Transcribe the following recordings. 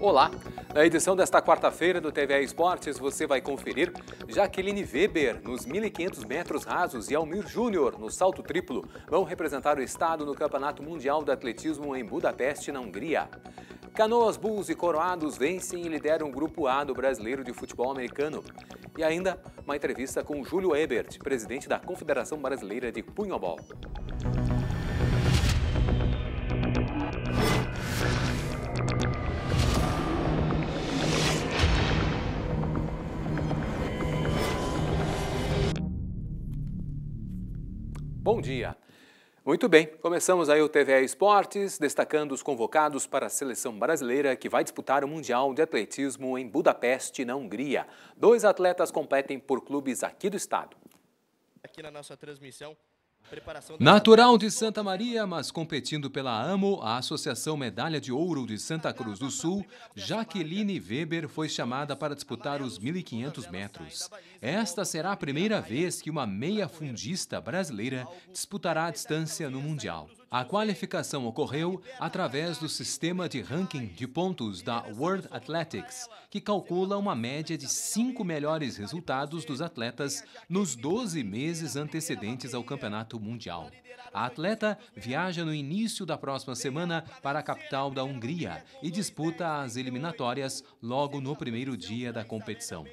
Olá! Na edição desta quarta-feira do TVA Esportes, você vai conferir Jaqueline Weber nos 1.500 metros rasos e Almir Júnior no salto triplo vão representar o Estado no Campeonato Mundial de Atletismo em Budapeste, na Hungria. Canoas, Bulls e Coroados vencem e lideram o Grupo A do Brasileiro de Futebol Americano. E ainda, uma entrevista com Júlio Ebert, presidente da Confederação Brasileira de Punhobol. Bom dia. Muito bem, começamos aí o TVE Esportes, destacando os convocados para a seleção brasileira que vai disputar o Mundial de Atletismo em Budapeste, na Hungria. Dois atletas competem por clubes aqui do estado. Aqui na nossa transmissão, Natural de Santa Maria, mas competindo pela AMO, a Associação Medalha de Ouro de Santa Cruz do Sul, Jaqueline Weber foi chamada para disputar os 1.500 metros. Esta será a primeira vez que uma meia fundista brasileira disputará a distância no Mundial. A qualificação ocorreu através do sistema de ranking de pontos da World Athletics, que calcula uma média de cinco melhores resultados dos atletas nos 12 meses antecedentes ao Campeonato Mundial. A atleta viaja no início da próxima semana para a capital da Hungria e disputa as eliminatórias logo no primeiro dia da competição.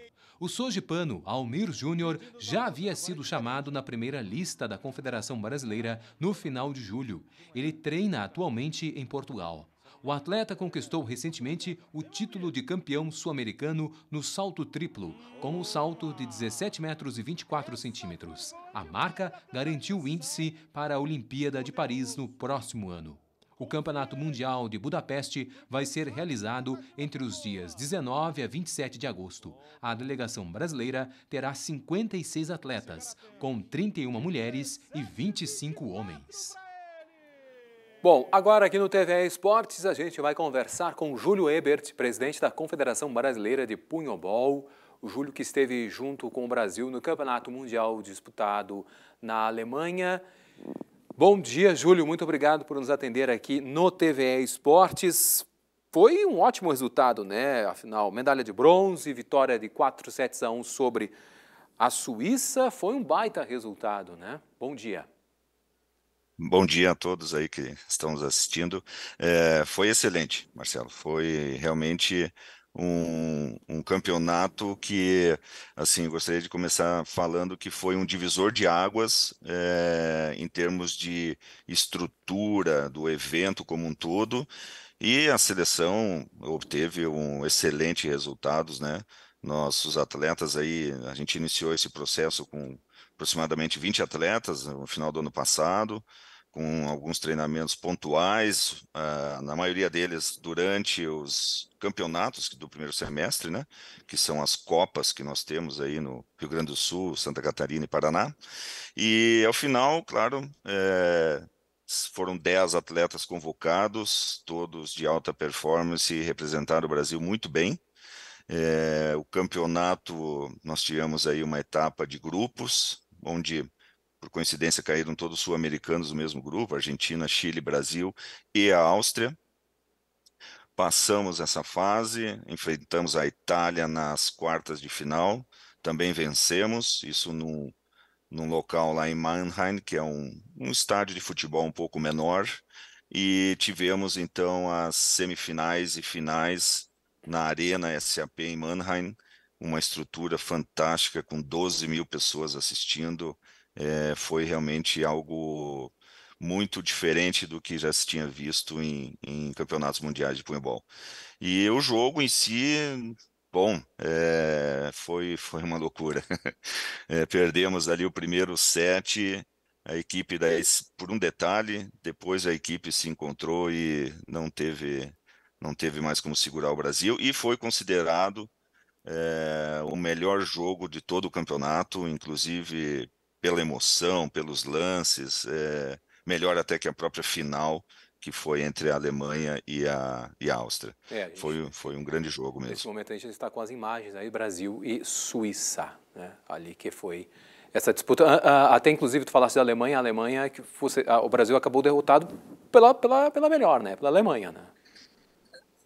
O sojipano Almir Júnior já havia sido chamado na primeira lista da Confederação Brasileira no final de julho. Ele treina atualmente em Portugal. O atleta conquistou recentemente o título de campeão sul-americano no salto triplo, com um salto de 17 metros e 24 centímetros. A marca garantiu o índice para a Olimpíada de Paris no próximo ano. O Campeonato Mundial de Budapeste vai ser realizado entre os dias 19 a 27 de agosto. A delegação brasileira terá 56 atletas, com 31 mulheres e 25 homens. Bom, agora aqui no TVE Esportes a gente vai conversar com Júlio Ebert, presidente da Confederação Brasileira de Punhobol. O Júlio que esteve junto com o Brasil no Campeonato Mundial disputado na Alemanha Bom dia, Júlio. Muito obrigado por nos atender aqui no TVE Esportes. Foi um ótimo resultado, né? Afinal, medalha de bronze, vitória de 4 sets a 1 sobre a Suíça. Foi um baita resultado, né? Bom dia. Bom dia a todos aí que estão nos assistindo. É, foi excelente, Marcelo. Foi realmente um, um, campeonato que, assim, gostaria de começar falando que foi um divisor de águas é, em termos de estrutura do evento como um todo, e a seleção obteve um excelente resultados, né? Nossos atletas aí, a gente iniciou esse processo com aproximadamente 20 atletas no final do ano passado, com alguns treinamentos pontuais, uh, na maioria deles durante os campeonatos do primeiro semestre, né, que são as copas que nós temos aí no Rio Grande do Sul, Santa Catarina e Paraná. E ao final, claro, é, foram 10 atletas convocados, todos de alta performance, e representaram o Brasil muito bem. É, o campeonato, nós tivemos aí uma etapa de grupos, onde por coincidência caíram todos os sul-americanos do mesmo grupo, Argentina, Chile, Brasil e a Áustria. Passamos essa fase, enfrentamos a Itália nas quartas de final, também vencemos, isso no, num local lá em Mannheim, que é um, um estádio de futebol um pouco menor, e tivemos então as semifinais e finais na Arena SAP em Mannheim, uma estrutura fantástica com 12 mil pessoas assistindo, é, foi realmente algo muito diferente do que já se tinha visto em, em campeonatos mundiais de punebol. E o jogo em si, bom, é, foi, foi uma loucura. é, perdemos ali o primeiro set, a equipe da, por um detalhe, depois a equipe se encontrou e não teve não teve mais como segurar o Brasil e foi considerado é, o melhor jogo de todo o campeonato, inclusive pela emoção, pelos lances, é, melhor até que a própria final que foi entre a Alemanha e a, e a Áustria. É, a gente, foi, foi um grande jogo mesmo. Nesse momento a gente está com as imagens aí, Brasil e Suíça, né? ali que foi essa disputa. Até inclusive tu falaste da Alemanha, a Alemanha, que fosse, o Brasil acabou derrotado pela, pela, pela melhor, né? pela Alemanha. Né?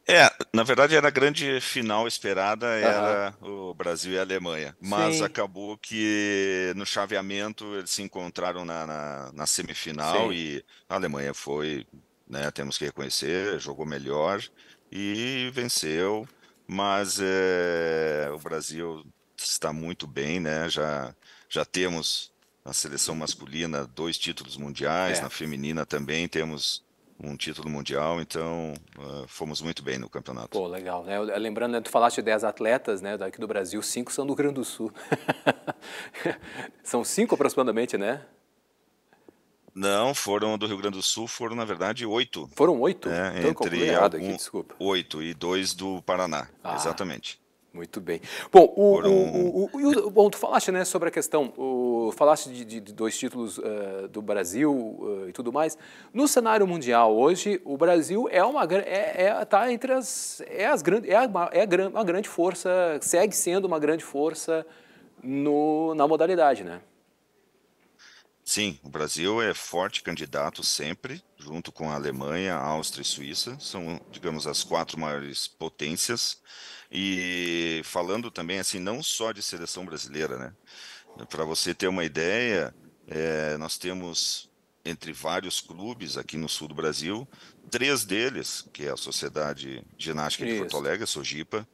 É, na verdade era a grande final esperada, era o Brasil e a Alemanha. Mas Sim. acabou que no chaveamento eles se encontraram na, na, na semifinal Sim. e a Alemanha foi, né, temos que reconhecer, jogou melhor e venceu. Mas é, o Brasil está muito bem, né? Já, já temos na seleção masculina dois títulos mundiais, é. na feminina também temos um título mundial, então uh, fomos muito bem no campeonato. Pô, legal, né? Lembrando, né, tu falaste de 10 atletas, né, daqui do Brasil, 5 são do Rio Grande do Sul. são 5 aproximadamente, né? Não, foram do Rio Grande do Sul, foram na verdade 8. Foram 8? É, então, entre algum, aqui, desculpa. oito e dois do Paraná, ah, exatamente. Muito bem. Bom, o, um... o, o, bom, tu falaste né, sobre a questão, falaste de, de, de, dois títulos uh, do Brasil uh, e tudo mais. No cenário mundial hoje, o Brasil é uma é, é tá entre as é as grande é, uma, é uma grande força, segue sendo uma grande força no, na modalidade, né? Sim, o Brasil é forte candidato sempre, junto com a Alemanha, a Áustria e Suíça, são, digamos, as quatro maiores potências. E falando também, assim, não só de seleção brasileira, né? Para você ter uma ideia, é, nós temos entre vários clubes aqui no sul do Brasil, três deles, que é a Sociedade Ginástica Isso. de Porto Alegre, a Sojipa,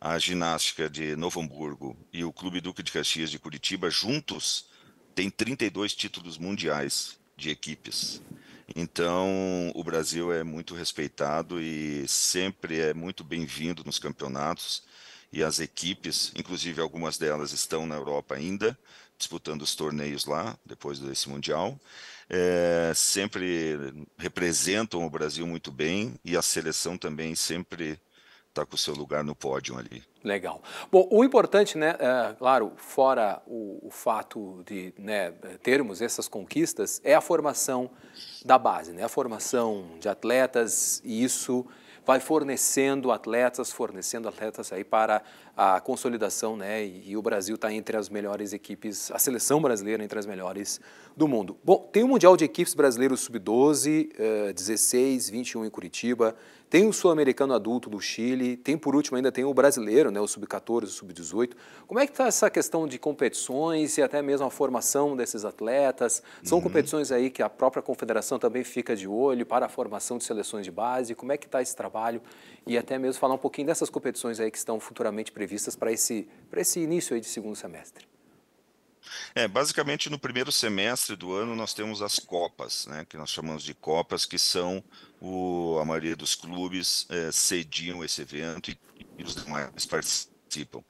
a Ginástica de Novo Hamburgo e o Clube Duque de Caxias de Curitiba, juntos tem 32 títulos mundiais de equipes. Então, o Brasil é muito respeitado e sempre é muito bem-vindo nos campeonatos. E as equipes, inclusive algumas delas estão na Europa ainda, disputando os torneios lá, depois desse Mundial. É, sempre representam o Brasil muito bem e a seleção também sempre está com o seu lugar no pódio ali. Legal. Bom, o importante, né, é, claro, fora o, o fato de né, termos essas conquistas, é a formação da base, né, a formação de atletas, e isso vai fornecendo atletas, fornecendo atletas aí para a consolidação, né, e, e o Brasil está entre as melhores equipes, a seleção brasileira entre as melhores do mundo. Bom, tem o Mundial de Equipes Brasileiro Sub-12, 16, 21 em Curitiba, tem o sul-americano adulto do Chile, tem por último ainda tem o brasileiro, né, o sub-14, o sub-18. Como é que está essa questão de competições e até mesmo a formação desses atletas? São uhum. competições aí que a própria confederação também fica de olho para a formação de seleções de base. Como é que está esse trabalho? E até mesmo falar um pouquinho dessas competições aí que estão futuramente previstas para esse, esse início aí de segundo semestre. É, basicamente no primeiro semestre do ano nós temos as copas, né, que nós chamamos de copas, que são o, a maioria dos clubes é, sediam esse evento e, e os demais participam.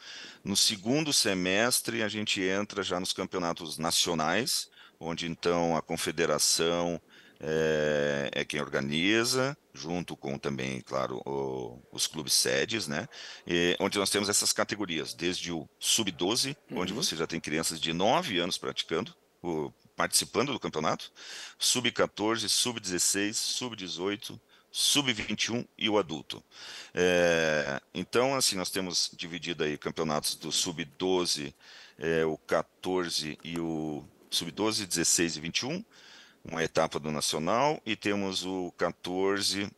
No segundo semestre a gente entra já nos campeonatos nacionais, onde então a confederação, é, é quem organiza, junto com também, claro, o, os clubes sedes, né? E, onde nós temos essas categorias, desde o sub-12, uhum. onde você já tem crianças de 9 anos praticando, o, participando do campeonato, sub-14, sub-16, sub-18, sub-21 e o adulto. É, então, assim, nós temos dividido aí campeonatos do sub-12, é, o 14 e o sub-12, 16 e 21, uma etapa do Nacional e temos o 14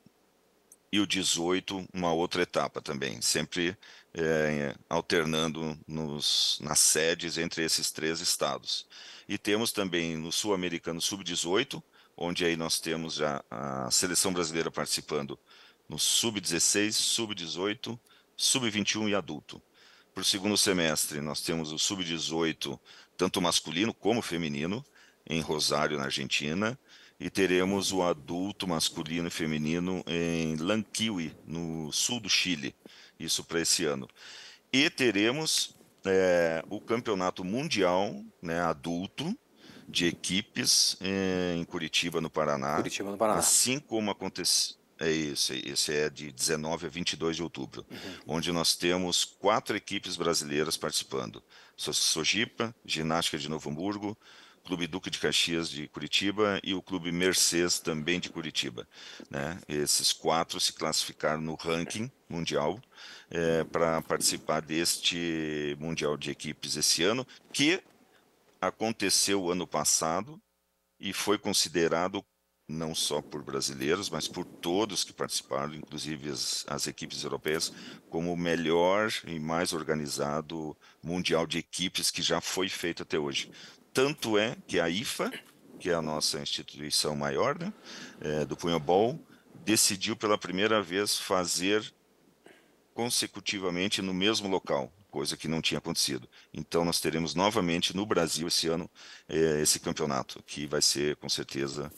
e o 18, uma outra etapa também, sempre é, alternando nos, nas sedes entre esses três estados. E temos também no Sul-Americano Sub-18, onde aí nós temos já a seleção brasileira participando no Sub-16, Sub-18, Sub-21 e adulto. Para o segundo semestre, nós temos o Sub-18, tanto masculino como feminino, em Rosário, na Argentina, e teremos o adulto masculino e feminino em Lanquiwi, no sul do Chile, isso para esse ano. E teremos é, o campeonato mundial né, adulto de equipes é, em Curitiba, no Paraná. Curitiba, no Paraná. Assim como aconteceu. É isso, é, esse é de 19 a 22 de outubro, uhum. onde nós temos quatro equipes brasileiras participando: Sojipa, Ginástica de Novo Hamburgo, Clube Duque de Caxias de Curitiba e o Clube Mercedes também de Curitiba. Né? Esses quatro se classificaram no ranking mundial é, para participar deste Mundial de Equipes esse ano, que aconteceu ano passado e foi considerado não só por brasileiros, mas por todos que participaram, inclusive as, as, equipes europeias, como o melhor e mais organizado mundial de equipes que já foi feito até hoje. Tanto é que a IFA, que é a nossa instituição maior né, é, do punhobol, decidiu pela primeira vez fazer consecutivamente no mesmo local, coisa que não tinha acontecido. Então nós teremos novamente no Brasil esse ano é, esse campeonato, que vai ser com certeza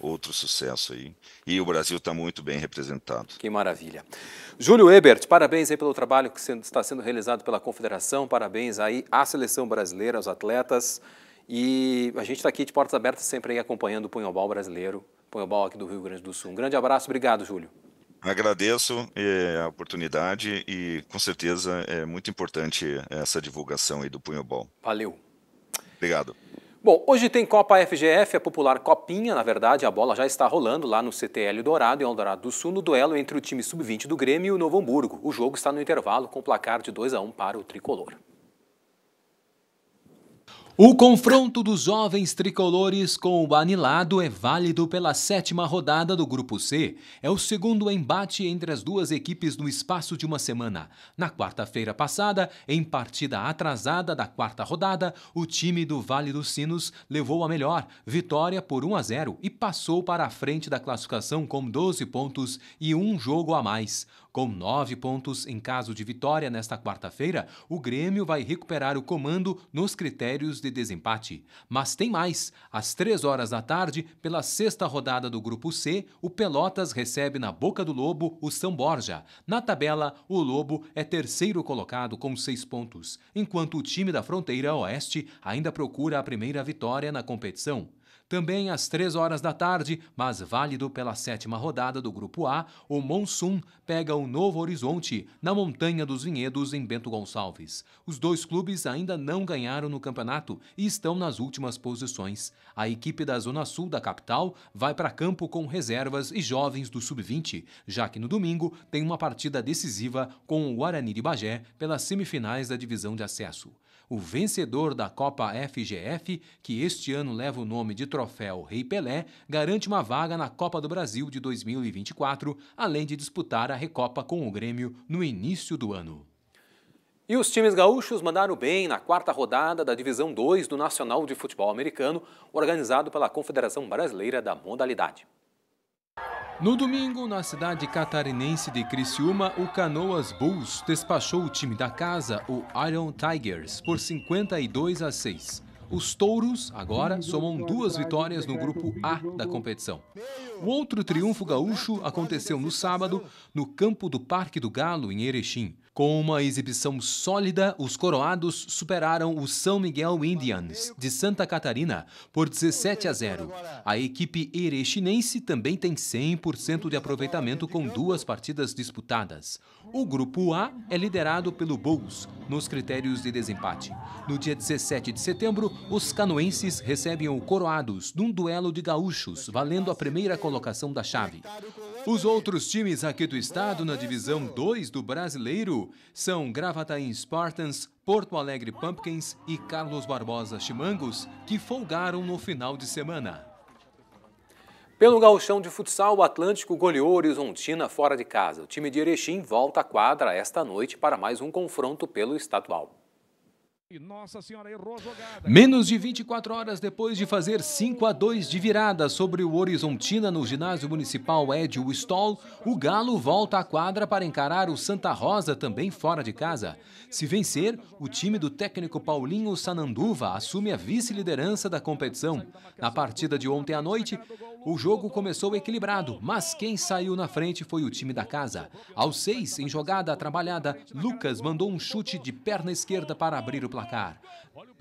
outro sucesso aí. E o Brasil está muito bem representado. Que maravilha. Júlio Ebert, parabéns aí pelo trabalho que está sendo realizado pela Confederação, parabéns aí à seleção brasileira, aos atletas. E a gente está aqui de portas abertas sempre aí acompanhando o Punhobal brasileiro, Punhobal aqui do Rio Grande do Sul. Um grande abraço, obrigado, Júlio. Agradeço é, a oportunidade e com certeza é muito importante essa divulgação aí do Punhobal. Valeu. Obrigado. Bom, hoje tem Copa FGF, a popular Copinha, na verdade, a bola já está rolando lá no CTL Dourado, em Eldorado do Sul, no duelo entre o time sub-20 do Grêmio e o Novo Hamburgo. O jogo está no intervalo com placar de 2 a 1 para o tricolor. O confronto dos jovens tricolores com o Anilado é válido pela sétima rodada do Grupo C. É o segundo embate entre as duas equipes no espaço de uma semana. Na quarta-feira passada, em partida atrasada da quarta rodada, o time do Vale dos Sinos levou a melhor, vitória por 1 a 0 e passou para a frente da classificação com 12 pontos e um jogo a mais. Com nove pontos em caso de vitória nesta quarta-feira, o Grêmio vai recuperar o comando nos critérios de desempate. Mas tem mais: às três horas da tarde, pela sexta rodada do Grupo C, o Pelotas recebe na boca do Lobo o São Borja. Na tabela, o Lobo é terceiro colocado com seis pontos, enquanto o time da fronteira oeste ainda procura a primeira vitória na competição. Também às 3 horas da tarde, mas válido pela sétima rodada do Grupo A, o Monsum pega o Novo Horizonte, na Montanha dos Vinhedos, em Bento Gonçalves. Os dois clubes ainda não ganharam no campeonato e estão nas últimas posições. A equipe da Zona Sul da capital vai para campo com reservas e jovens do Sub-20, já que no domingo tem uma partida decisiva com o Guarani de Bagé pelas semifinais da divisão de acesso o vencedor da Copa FGF, que este ano leva o nome de Troféu Rei Pelé, garante uma vaga na Copa do Brasil de 2024, além de disputar a Recopa com o Grêmio no início do ano. E os times gaúchos mandaram bem na quarta rodada da Divisão 2 do Nacional de Futebol Americano, organizado pela Confederação Brasileira da Modalidade. No domingo, na cidade catarinense de Criciúma, o Canoas Bulls despachou o time da casa, o Iron Tigers, por 52 a 6. Os touros agora somam duas vitórias no grupo A da competição. O outro triunfo gaúcho aconteceu no sábado, no campo do Parque do Galo, em Erechim. Com uma exibição sólida, os coroados superaram o São Miguel Indians, de Santa Catarina, por 17 a 0. A equipe erechinense também tem 100% de aproveitamento com duas partidas disputadas. O Grupo A é liderado pelo Bulls, nos critérios de desempate. No dia 17 de setembro, os canoenses recebem o Coroados num duelo de gaúchos, valendo a primeira colocação da chave. Os outros times aqui do estado, na divisão 2 do Brasileiro, são Gravataí Spartans, Porto Alegre Pumpkins e Carlos Barbosa Chimangos, que folgaram no final de semana. Pelo galchão de futsal, o Atlântico goleou Horizontina fora de casa. O time de Erechim volta à quadra esta noite para mais um confronto pelo estadual. Nossa Senhora errou a jogada. Menos de 24 horas depois de fazer 5 a 2 de virada sobre o Horizontina no ginásio municipal Edio Stoll, o Galo volta à quadra para encarar o Santa Rosa também fora de casa. Se vencer, o time do técnico Paulinho Sananduva assume a vice-liderança da competição. Na partida de ontem à noite, o jogo começou equilibrado, mas quem saiu na frente foi o time da casa. Aos seis, em jogada trabalhada, Lucas mandou um chute de perna esquerda para abrir o placar.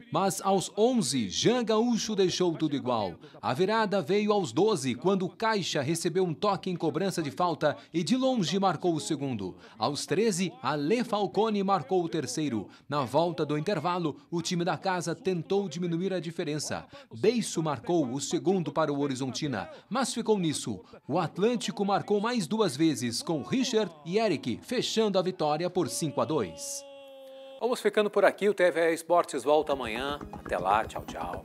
Mas aos 11, Jean Gaúcho deixou tudo igual. A virada veio aos 12, quando Caixa recebeu um toque em cobrança de falta e de longe marcou o segundo. Aos 13, Ale Falcone marcou o terceiro. Na volta do intervalo, o time da casa tentou diminuir a diferença. Beiço marcou o segundo para o Horizontina, mas ficou nisso. O Atlântico marcou mais duas vezes, com Richard e Eric, fechando a vitória por 5 a 2. Vamos ficando por aqui. O TV Esportes volta amanhã. Até lá. Tchau, tchau.